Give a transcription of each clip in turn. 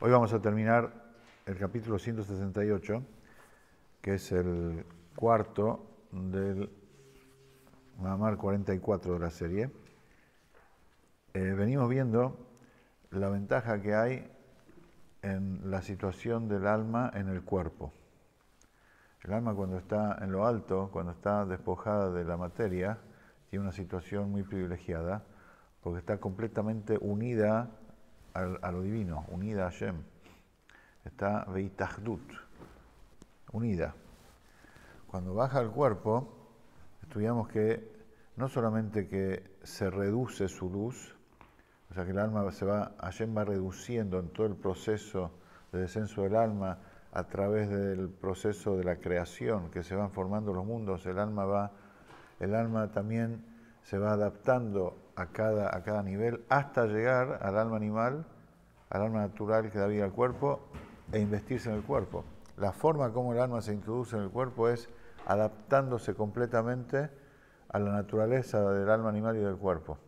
Hoy vamos a terminar el capítulo 168, que es el cuarto del Mamar 44 de la serie. Eh, venimos viendo la ventaja que hay en la situación del alma en el cuerpo. El alma cuando está en lo alto, cuando está despojada de la materia, tiene una situación muy privilegiada porque está completamente unida a, lo divino, unida a Hashem. Está Veitahdut, unida. Cuando baja el cuerpo, estudiamos que no solamente que se reduce su luz, o sea que el alma se va, Hashem va reduciendo en todo el proceso de descenso del alma, a través del proceso de la creación que se van formando los mundos, el alma va, el alma también se va adaptando a cada, a cada nivel hasta llegar al alma animal, al alma natural que da vida al cuerpo e investirse en el cuerpo. La forma como el alma se introduce en el cuerpo es adaptándose completamente a la naturaleza del alma animal y del cuerpo.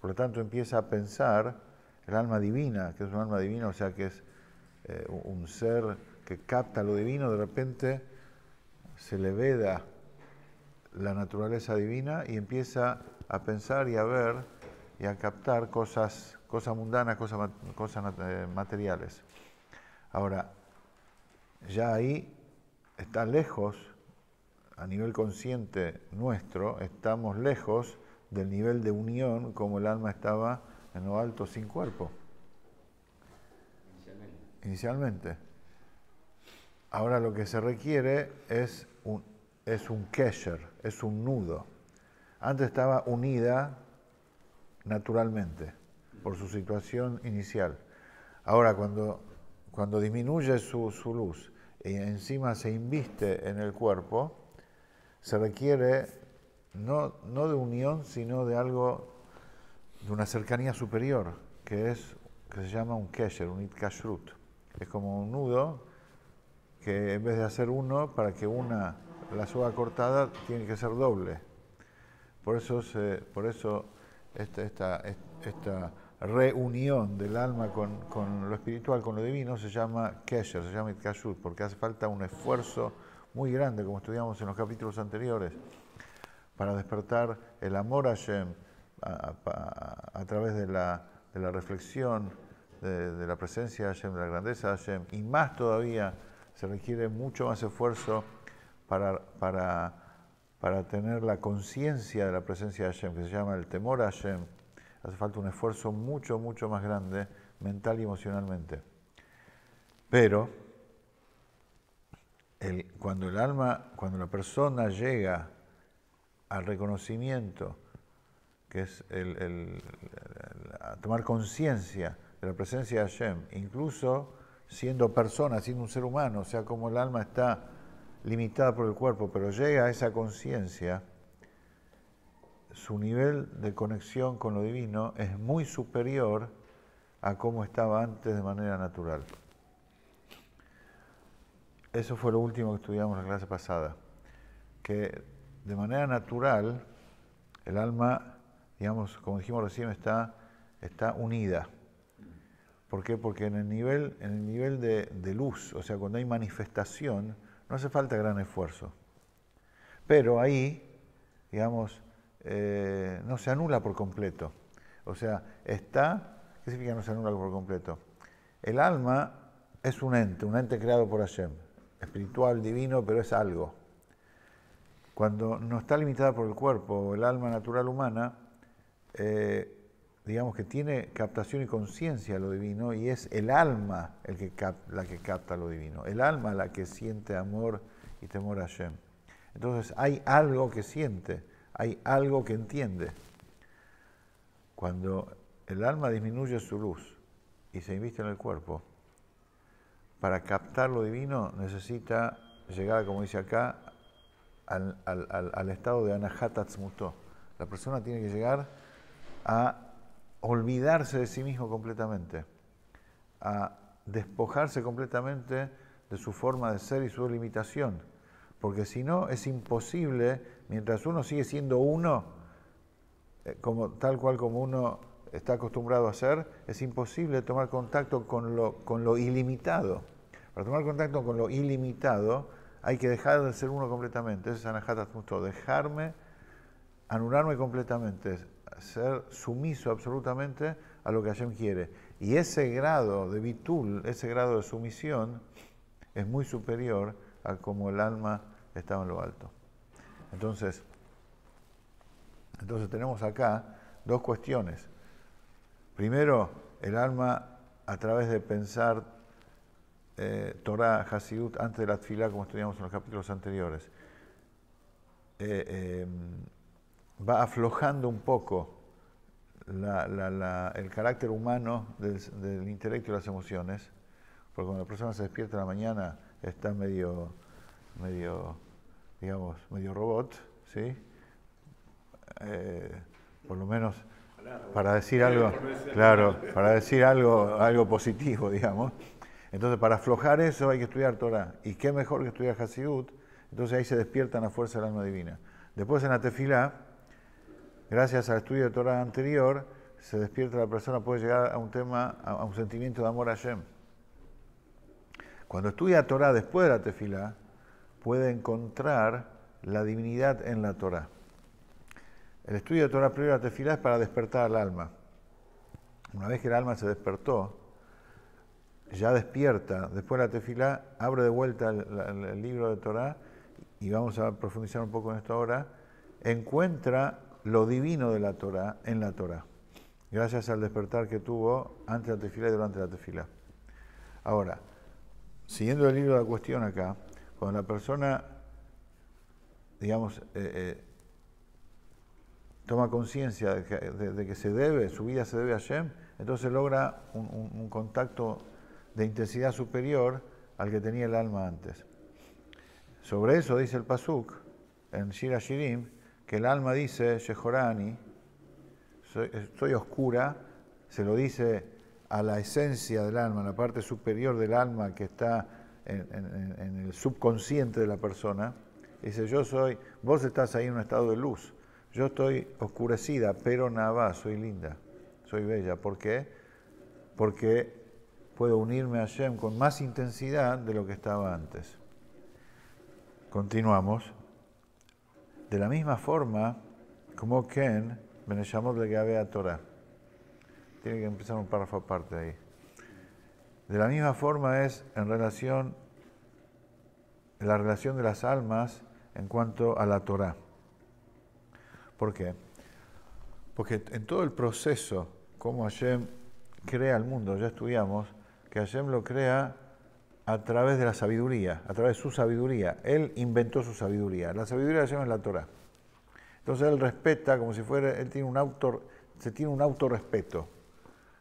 Por lo tanto, empieza a pensar el alma divina, que es un alma divina, o sea que es eh, un ser que capta lo divino, de repente se le veda la naturaleza divina y empieza a pensar y a ver y a captar cosas, cosas mundanas, cosas, cosas eh, materiales. Ahora, ya ahí está lejos, a nivel consciente nuestro, estamos lejos del nivel de unión como el alma estaba en lo alto sin cuerpo. Inicialmente. Inicialmente. Ahora lo que se requiere es es un kesher, es un nudo. Antes estaba unida naturalmente por su situación inicial. Ahora, cuando, cuando disminuye su, luz y encima se inviste en el cuerpo, se requiere no, no de unión, sino de algo, de una cercanía superior, que es que se llama un kesher, un itkashrut. Es como un nudo que en vez de hacer uno para que una la soga cortada tiene que ser doble. Por eso, por eso esta, reunión del alma con, lo espiritual, con lo divino, se llama kesher, se llama itkashut, porque hace falta un esfuerzo muy grande, como estudiamos en los capítulos anteriores, para despertar el amor a Shem a, través de la, reflexión, de, la presencia de Hashem, de la grandeza de Hashem, y más todavía se requiere mucho más esfuerzo para, tener la conciencia de la presencia de Hashem, que se llama el temor a Hashem, hace falta un esfuerzo mucho, mucho más grande mental y emocionalmente. Pero cuando el alma, cuando la persona llega al reconocimiento, que es el, tomar conciencia de la presencia de Hashem, incluso siendo persona, siendo un ser humano, o sea, como el alma está limitada por el cuerpo, pero llega a esa conciencia, su nivel de conexión con lo divino es muy superior a cómo estaba antes de manera natural. Eso fue lo último que estudiamos en la clase pasada, que de manera natural el alma, digamos, como dijimos recién, está, está unida. ¿Por qué? Porque en el nivel, en el nivel de, de luz, o sea, cuando hay manifestación, no hace falta gran esfuerzo. Pero ahí, digamos, eh, no se anula por completo. O sea, está, ¿qué significa no se anula por completo? El alma es un ente, un ente creado por Hashem, espiritual, divino, pero es algo. Cuando no está limitada por el cuerpo, el alma natural humana, eh, digamos, que tiene captación y conciencia de lo divino y es el alma la que capta lo divino, el alma la que siente amor y temor a Yem. Entonces hay algo que siente, hay algo que entiende. Cuando el alma disminuye su luz y se inviste en el cuerpo, para captar lo divino necesita llegar, como dice acá, al, estado de anahatatzmuto. la persona tiene que llegar a olvidarse de sí mismo completamente, a despojarse completamente de su forma de ser y su limitación. Porque si no, es imposible, mientras uno sigue siendo uno, eh, como, tal cual como uno está acostumbrado a ser, es imposible tomar contacto con lo, con lo ilimitado. Para tomar contacto con lo ilimitado hay que dejar de ser uno completamente. Ese es justo dejarme, anularme completamente, ser sumiso absolutamente a lo que Hashem quiere. Y ese grado de bitul, ese grado de sumisión, es muy superior a como el alma estaba en lo alto. Entonces, entonces tenemos acá dos cuestiones. Primero, el alma a través de pensar eh, Torah, Hasidut, antes de la fila, como estudiamos en los capítulos anteriores. Eh, eh, va aflojando un poco el carácter humano del, intelecto y las emociones, porque cuando la persona se despierta en la mañana está medio, medio digamos, medio robot, ¿sí? Eh, por lo menos para decir algo, claro, para decir algo, algo positivo, digamos. Entonces, para aflojar eso hay que estudiar Torah. ¿Y qué mejor que estudiar Hasidut? Entonces ahí se despierta la fuerza del alma divina. Después en la tefilá, Gracias al estudio de Torah anterior, se despierta la persona, puede llegar a un tema, a un sentimiento de amor a Yem. Cuando estudia Torah después de la tefila, puede encontrar la divinidad en la Torah. El estudio de Torah previo a la tefilá es para despertar al alma. Una vez que el alma se despertó, ya despierta, después de la tefilá, abre de vuelta el, el libro de Torah, y vamos a profundizar un poco en esto ahora, encuentra lo divino de la Torah en la Torah, gracias al despertar que tuvo antes de la tefila y durante la tefila. Ahora, siguiendo el libro de la cuestión acá, cuando la persona, digamos, eh, eh, toma conciencia de, que se debe, su vida se debe a Shem, entonces logra un, un contacto de intensidad superior al que tenía el alma antes. Sobre eso dice el Pasuk en Shira Shirim, que el alma dice, Shehorani, eh, soy, oscura, se lo dice a la esencia del alma, a la parte superior del alma que está en, el subconsciente de la persona. Dice, yo soy, vos estás ahí en un estado de luz, yo estoy oscurecida, pero nada, soy linda, soy bella. ¿Por qué? Porque puedo unirme a Shem con más intensidad de lo que estaba antes. Continuamos de la misma forma como Ken, de Legabe a Torah. Tiene que empezar un párrafo aparte ahí. De la misma forma es en relación, la relación de las almas en cuanto a la Torah. ¿Por qué? Porque en todo el proceso, como Hashem crea el mundo, ya estudiamos, que Hashem lo crea a través de la sabiduría, a través de su sabiduría. Él inventó su sabiduría. La sabiduría Hashem llama la Torah. Entonces él respeta como si fuera, él tiene un autor, se tiene un autorrespeto.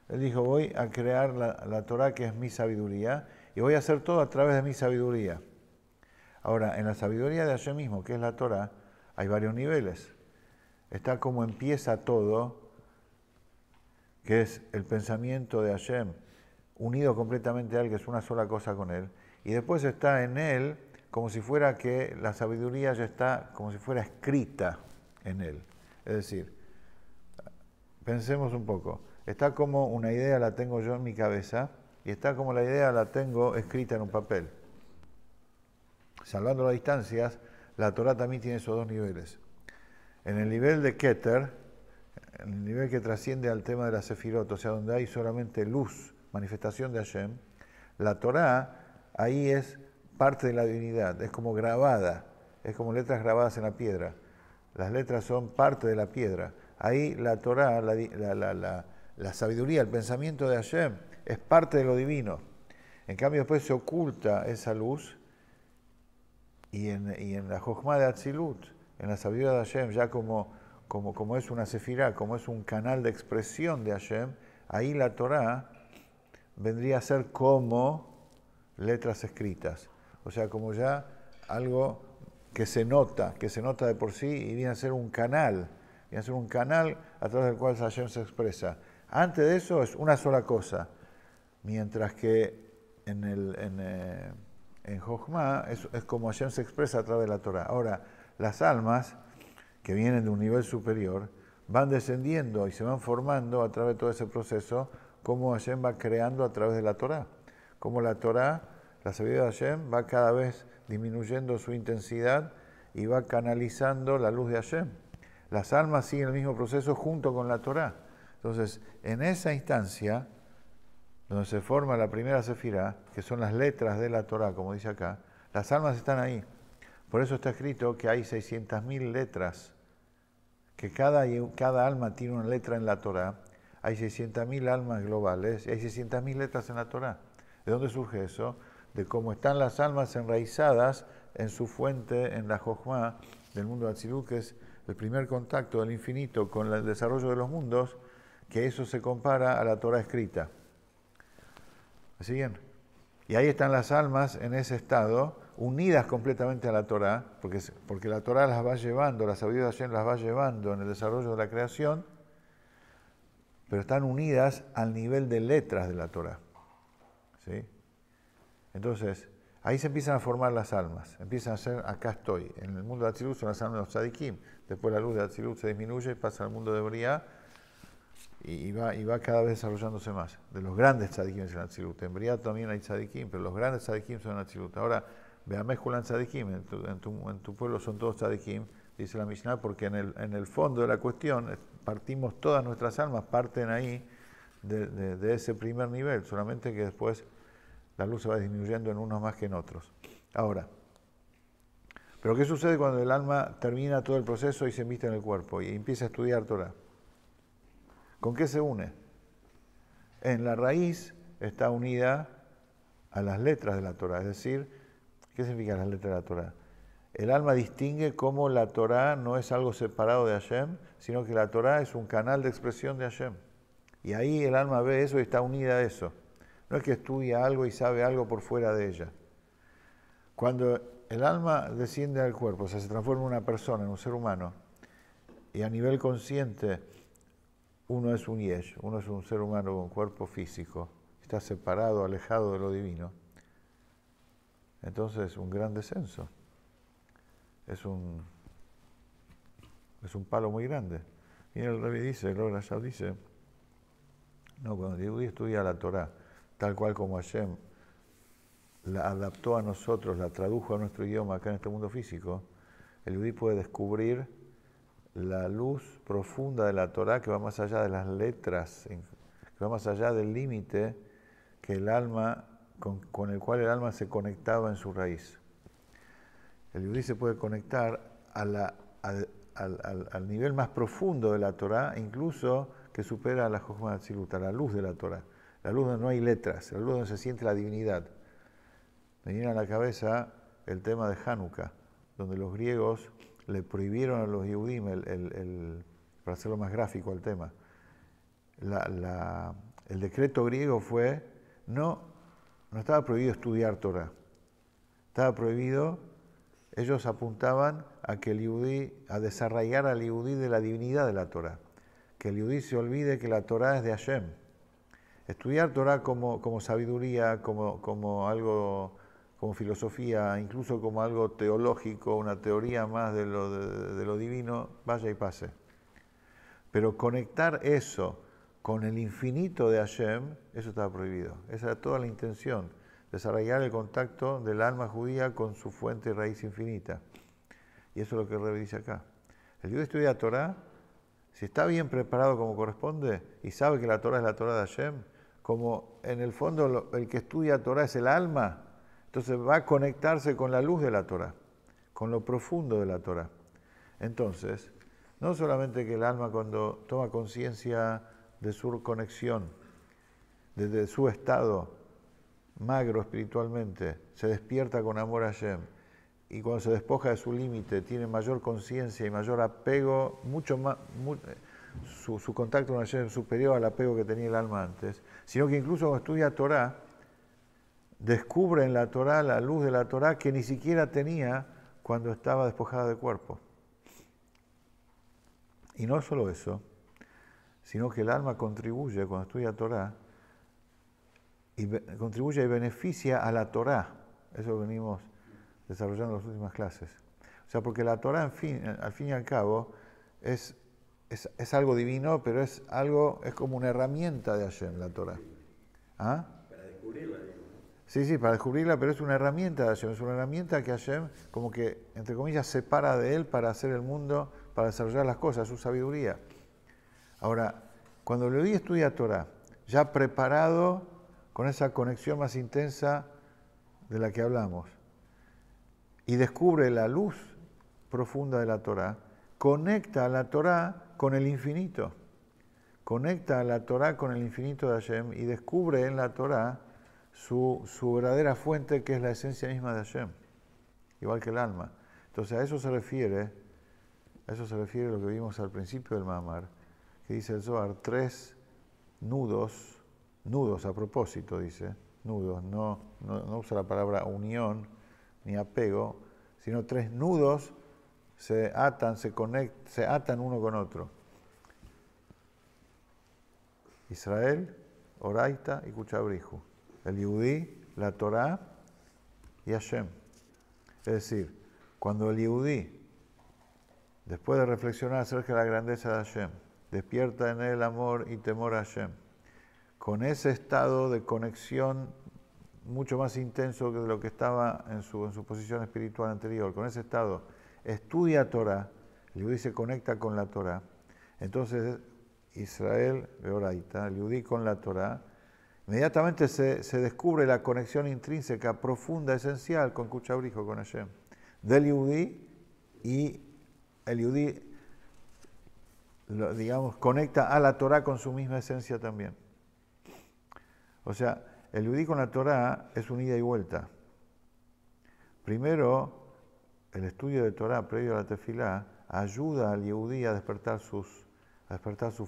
Él dijo, voy a crear la, la Torah que es mi sabiduría y voy a hacer todo a través de mi sabiduría. Ahora, en la sabiduría de Hashem mismo, que es la Torah, hay varios niveles. Está como empieza todo, que es el pensamiento de Hashem, unido completamente a Él, que es una sola cosa con Él, y después está en Él como si fuera que la sabiduría ya está, como si fuera escrita en Él. Es decir, pensemos un poco, está como una idea la tengo yo en mi cabeza y está como la idea la tengo escrita en un papel. Salvando las distancias, la Torah también tiene esos dos niveles. En el nivel de Keter, en el nivel que trasciende al tema de la Sefirot, o sea, donde hay solamente luz, manifestación de Hashem, la Torá ahí es parte de la divinidad, es como grabada, es como letras grabadas en la piedra. Las letras son parte de la piedra. Ahí la Torá, la, sabiduría, el pensamiento de Hashem es parte de lo divino. En cambio después se oculta esa luz y en, la Jochma de Atzilut, en la sabiduría de Hashem, ya como, como, como es una sefirá, como es un canal de expresión de Hashem, ahí la Torá vendría a ser como letras escritas, o sea, como ya algo que se nota, que se nota de por sí y viene a ser un canal, viene a ser un canal a través del cual Hashem se expresa. Antes de eso es una sola cosa, mientras que en, el, en, eh, en es, es, como Hashem se expresa a través de la Torah. Ahora, las almas que vienen de un nivel superior van descendiendo y se van formando a través de todo ese proceso cómo Hashem va creando a través de la Torah, cómo la Torah, la sabiduría de Hashem, va cada vez disminuyendo su intensidad y va canalizando la luz de Hashem. Las almas siguen el mismo proceso junto con la Torah. Entonces, en esa instancia, donde se forma la primera sefirá, que son las letras de la Torah, como dice acá, las almas están ahí. Por eso está escrito que hay 600.000 letras, que cada, cada alma tiene una letra en la Torah hay 600.000 almas globales, y hay 600.000 letras en la Torah. ¿De dónde surge eso? De cómo están las almas enraizadas en su fuente, en la Jochma del mundo de Atsilú, que es el primer contacto del infinito con el desarrollo de los mundos, que eso se compara a la Torah escrita. ¿Así bien? Y ahí están las almas en ese estado, unidas completamente a la Torah, porque, porque la Torah las va llevando, la sabiduría de las va llevando en el desarrollo de la creación, pero están unidas al nivel de letras de la Torah. ¿Sí? Entonces, ahí se empiezan a formar las almas, empiezan a ser, acá estoy. En el mundo de Atzilut son las almas de los tzadikim. Después la luz de Atzilut se disminuye y pasa al mundo de Briah y, va, cada vez desarrollándose más. De los grandes tzadikim es el Atzilut. En Briah también hay tzadikim, pero los grandes tzadikim son el Atzilut. Ahora, ve tzadikim, en tu, en, tu, pueblo son todos tzadikim, dice la Mishnah, porque en el, en el fondo de la cuestión partimos todas nuestras almas, parten ahí de, ese primer nivel, solamente que después la luz se va disminuyendo en unos más que en otros. Ahora, pero ¿qué sucede cuando el alma termina todo el proceso y se invista en el cuerpo y empieza a estudiar Torah? ¿Con qué se une? En la raíz está unida a las letras de la Torah, es decir, ¿qué significa las letras de la Torah? El alma distingue cómo la Torá no es algo separado de Hashem, sino que la Torá es un canal de expresión de Hashem. Y ahí el alma ve eso y está unida a eso. No es que estudia algo y sabe algo por fuera de ella. Cuando el alma desciende al cuerpo, o sea, se transforma en una persona, en un ser humano, y a nivel consciente uno es un yesh, uno es un ser humano con cuerpo físico, está separado, alejado de lo divino, entonces un gran descenso es un, es un palo muy grande. Y el rey dice, el Shah dice, no, cuando Yehudi estudia la Torah, tal cual como Hashem la adaptó a nosotros, la tradujo a nuestro idioma acá en este mundo físico, el Yehudi puede descubrir la luz profunda de la Torah que va más allá de las letras, que va más allá del límite que el alma con el cual el alma se conectaba en su raíz. El Yudí se puede conectar al, nivel más profundo de la Torá, incluso que supera la Jojma tziluta, la luz de la Torá. La luz donde no hay letras, la luz donde se siente la divinidad. Me viene a la cabeza el tema de Hanukkah, donde los griegos le prohibieron a los yudim, para hacerlo más gráfico al tema, el decreto griego fue, no, no estaba prohibido estudiar Torah, estaba prohibido ellos apuntaban a que el a desarraigar al yudí de la divinidad de la Torah, que el yudí se olvide que la Torah es de Hashem. Estudiar Torah como, como sabiduría, como, como algo, como filosofía, incluso como algo teológico, una teoría más de lo, de lo divino, vaya y pase. Pero conectar eso con el infinito de Hashem, eso estaba prohibido. Esa era toda la intención Desarrollar el contacto del alma judía con su fuente y raíz infinita. Y eso es lo que revisa dice acá. El que estudia Torah, si está bien preparado como corresponde y sabe que la Torah es la Torah de Hashem, como en el fondo el que estudia Torah es el alma, entonces va a conectarse con la luz de la Torah, con lo profundo de la Torah. Entonces, no solamente que el alma cuando toma conciencia de su conexión, desde su estado magro espiritualmente, se despierta con amor a Yem y cuando se despoja de su límite tiene mayor conciencia y mayor apego, mucho más, su, contacto con es superior al apego que tenía el alma antes, sino que incluso cuando estudia Torah, descubre en la Torah la luz de la Torah que ni siquiera tenía cuando estaba despojada de cuerpo. Y no solo eso, sino que el alma contribuye cuando estudia Torah y contribuye y beneficia a la Torá. Eso venimos desarrollando en las últimas clases. O sea, porque la Torá, en fin, eh, al fin y al cabo, es, es, es, algo divino, pero es algo, es como una herramienta de Hashem, la Torá. ¿Ah? Para descubrirla, Sí, sí, para descubrirla, pero es una herramienta de Hashem, es una herramienta que Hashem, como que, entre comillas, separa de él para hacer el mundo, para desarrollar las cosas, su sabiduría. Ahora, cuando di estudia Torah, ya preparado con esa conexión más intensa de la que hablamos, y descubre la luz profunda de la Torá, conecta a la Torá con el infinito, conecta a la Torá con el infinito de Hashem y descubre en la Torá su, verdadera fuente que es la esencia misma de Hashem, igual que el alma. Entonces a eso se refiere, a eso se refiere lo que vimos al principio del Mamar, que dice el Zohar, tres nudos nudos a propósito, dice, nudos, no, no, usa la palabra unión ni apego, sino tres nudos se atan, se conectan, se atan uno con otro. Israel, Oraita y Cuchabrijo, El Yudí, la Torá y Hashem. Es decir, cuando el Yudí, después de reflexionar acerca de la grandeza de Hashem, despierta en él amor y temor a Hashem, con ese estado de conexión mucho más intenso que de lo que estaba en su, en su posición espiritual anterior, con ese estado, estudia Torah, el Yudí se conecta con la Torah, entonces Israel, Beoraita, el Yudí con la Torah, inmediatamente se, se, descubre la conexión intrínseca, profunda, esencial con Cuchabrijo, con Hashem, del Yudí y el Yudí, digamos, conecta a la Torah con su misma esencia también. O sea, el Yudí con la Torá es un ida y vuelta. Primero, el estudio de Torá previo a la tefilá ayuda al yudí a despertar sus,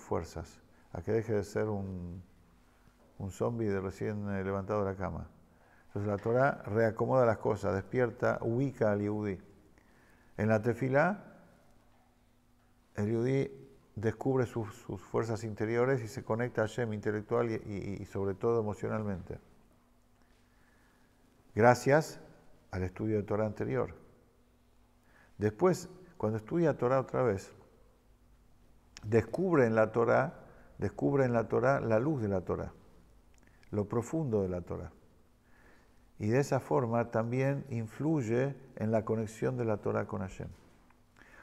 fuerzas, a que deje de ser un, un zombie de recién eh, levantado de la cama. Entonces la Torá reacomoda las cosas, despierta, ubica al yudí. En la tefilá, el yudí descubre sus, fuerzas interiores y se conecta a Shem intelectual y, sobre todo emocionalmente. Gracias al estudio de Torah anterior. Después, cuando estudia Torah otra vez, descubre en la Torah, descubre en la Torah la luz de la Torah, lo profundo de la Torah. Y de esa forma también influye en la conexión de la Torah con Hashem.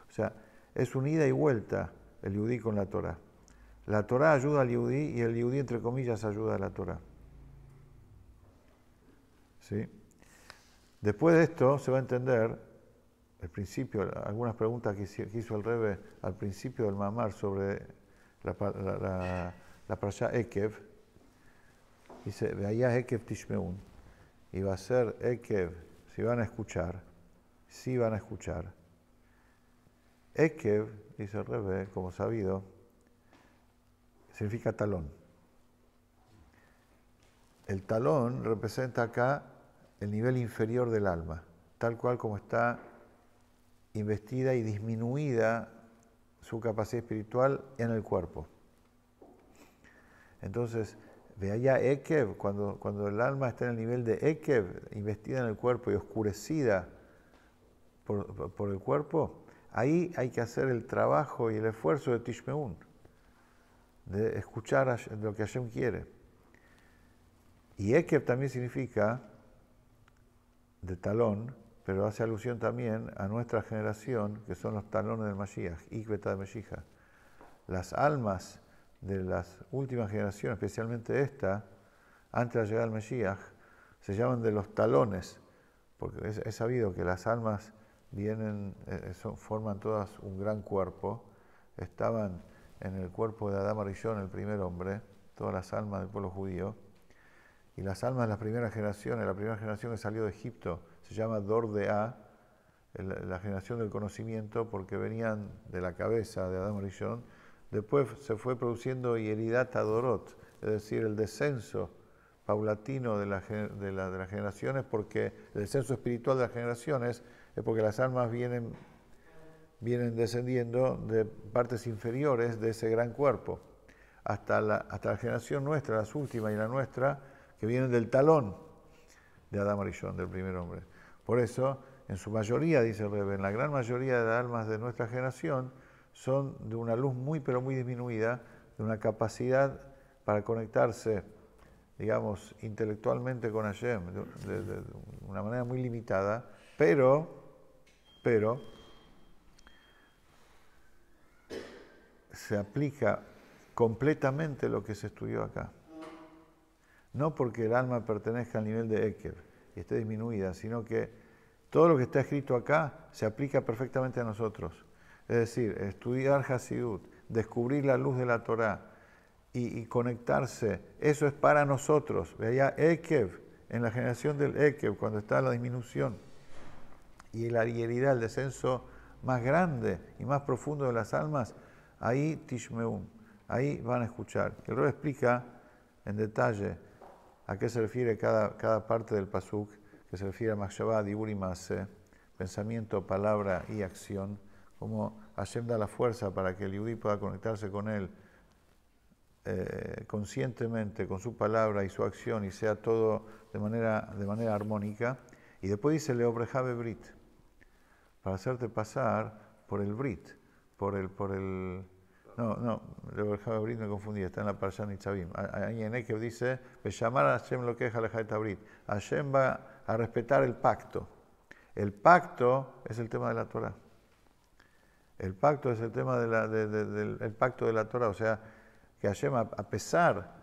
O sea, es unida y vuelta el Yudí con la Torah. La Torah ayuda al Yudí y el Yudí, entre comillas, ayuda a la Torah. ¿Sí? Después de esto se va a entender el principio, algunas preguntas que hizo el Rebe al principio del Mamar sobre la, la, la, parasha Ekev. Dice, Ekev Tishmeun. Y va a ser Ekev, si van a escuchar, si van a escuchar. Ekev, dice el como sabido, significa talón. El talón representa acá el nivel inferior del alma, tal cual como está investida y disminuida su capacidad espiritual en el cuerpo. Entonces, de allá Ekev, cuando, cuando el alma está en el nivel de Ekev, investida en el cuerpo y oscurecida por el cuerpo, Ahí hay que hacer el trabajo y el esfuerzo de Tishmeun, de escuchar lo que Hashem quiere. Y Ekeb también significa de talón, pero hace alusión también a nuestra generación, que son los talones del Mashiach, Ikveta de Mashiach. Las almas de las últimas generaciones, especialmente esta, antes de llegar al del Mesías, se llaman de los talones, porque es, sabido que las almas vienen, eh, eh, forman todas un gran cuerpo, estaban en el cuerpo de Adán Marillón, el primer hombre, todas las almas del pueblo judío, y las almas de las primeras generaciones, la primera generación que salió de Egipto, se llama Dor de A, la generación del conocimiento, porque venían de la cabeza de Adán Marillón, después se fue produciendo Yeridata Dorot, es decir, el descenso paulatino de, la, de, de las generaciones, porque el descenso espiritual de las generaciones es porque las almas vienen, vienen descendiendo de partes inferiores de ese gran cuerpo, hasta la, hasta la generación nuestra, las últimas y la nuestra, que vienen del talón de Adam Arillón, del primer hombre. Por eso, en su mayoría, dice el en la gran mayoría de almas de nuestra generación, son de una luz muy, pero muy disminuida, de una capacidad para conectarse, digamos, intelectualmente con Hashem, de una manera muy limitada, pero pero se aplica completamente lo que se estudió acá. No porque el alma pertenezca al nivel de Ekev y esté disminuida, sino que todo lo que está escrito acá se aplica perfectamente a nosotros. Es decir, estudiar Hasidut, descubrir la luz de la Torá y, conectarse, eso es para nosotros. Veía Ekev, en la generación del Ekev, cuando está la disminución y la hieridad, el descenso más grande y más profundo de las almas, ahí Tishmeum, ahí van a escuchar. El rey explica en detalle a qué se refiere cada, cada parte del pasuk, que se refiere a Mashabad y Urimase, pensamiento, palabra y acción, como Hashem la fuerza para que el Yudí pueda conectarse con él eh, conscientemente, con su palabra y su acción, y sea todo de manera, de manera armónica. Y después dice Leobrejabe Brit para hacerte pasar por el Brit, por el... Por el no, no, el Brit me confundí, está en la Parshan Nitzavim. Ahí en Ekev dice, llamar a Hashem lo que es Brit. Hashem va a respetar el pacto. El pacto es el tema de la Torah. El pacto es el tema de la, del pacto de la Torah. O sea, que Hashem, a pesar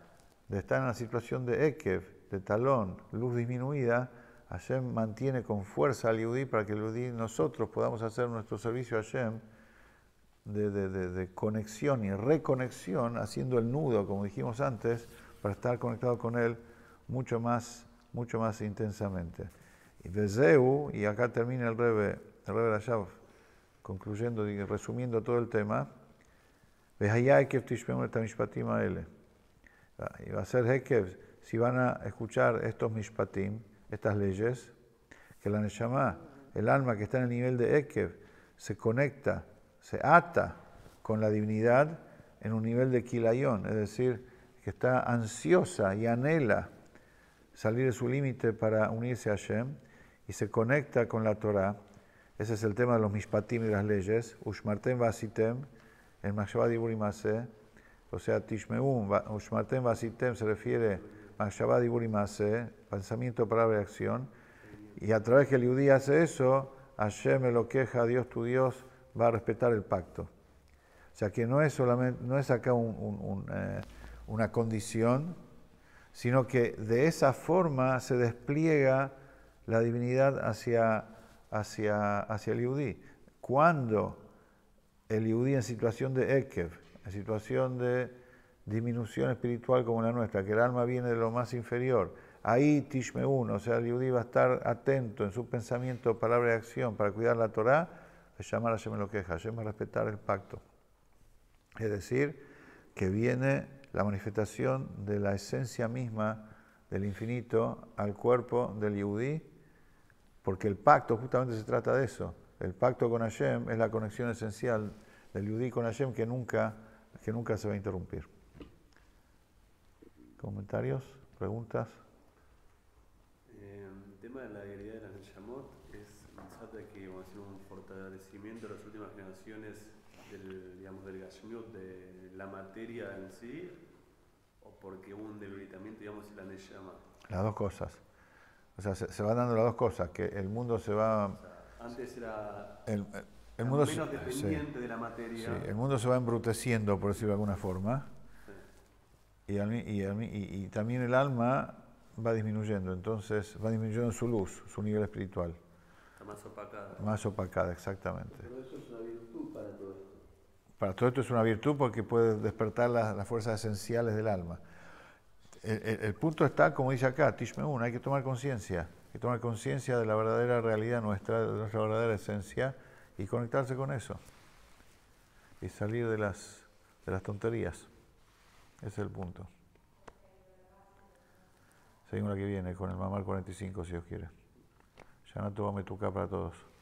de estar en la situación de Ekev, de talón, luz disminuida, Hashem mantiene con fuerza al Yudí para que el nosotros podamos hacer nuestro servicio a Hashem de, conexión y reconexión, haciendo el nudo, como dijimos antes, para estar conectado con Él mucho más, mucho más intensamente. Y Bezeu, y acá termina el Rebe, el Rebe concluyendo y resumiendo todo el tema, ah, y va a ser Hekev, si van a escuchar estos mishpatim, estas leyes, que la Neshama, el alma que está en el nivel de Ekev, se conecta, se ata con la divinidad en un nivel de Kilayón, es decir, que está ansiosa y anhela salir de su límite para unirse a Hashem y se conecta con la Torah. Ese es el tema de los mishpatim y las leyes. Ushmartem vasitem, el machshava o sea, tishmeum, ushmartem vasitem se refiere machshava diburimase, pensamiento, palabra y acción. Y a través que el Yudí hace eso, Hashem lo queja, Dios tu Dios va a respetar el pacto. O sea que no es solamente, no es acá eh, una condición, sino que de esa forma se despliega la divinidad hacia, hacia, hacia el Yudí. Cuando el Iudí en situación de Ekev, en situación de disminución espiritual como la nuestra, que el alma viene de lo más inferior, ahí 1, o sea, el Yudí va a estar atento en su pensamiento, palabra y acción para cuidar la Torah, llamar a Hashem lo que Hashem a respetar el pacto. Es decir, que viene la manifestación de la esencia misma del infinito al cuerpo del Yudí, porque el pacto justamente se trata de eso. El pacto con Hashem es la conexión esencial del Yudí con Hashem que nunca, que nunca se va a interrumpir. ¿Comentarios? ¿Preguntas? tema de la idea de las Neshamot es de que a un fortalecimiento de las últimas generaciones del, digamos, del de la materia en sí, o porque hubo un debilitamiento, digamos, la Neshama. Las dos cosas. O sea, se, van dando las dos cosas, que el mundo se va... antes era... El, mundo menos dependiente de la materia. Sí, el mundo se va embruteciendo, por decirlo de alguna forma. y también el alma va disminuyendo, entonces va disminuyendo su luz, su nivel espiritual. Está más opacada. Más opacada, exactamente. Pero eso es una virtud para todo esto. Para todo esto es una virtud porque puede despertar las, fuerzas esenciales del alma. El, punto está, como dice acá, Tishmeun, hay que tomar conciencia, hay que tomar conciencia de la verdadera realidad nuestra, de nuestra verdadera esencia y conectarse con eso. Y salir de las, de las tonterías. Ese es el punto. Tengo la que viene, con el mamal 45, si Dios quiere. Ya no tuvo a metucar para todos.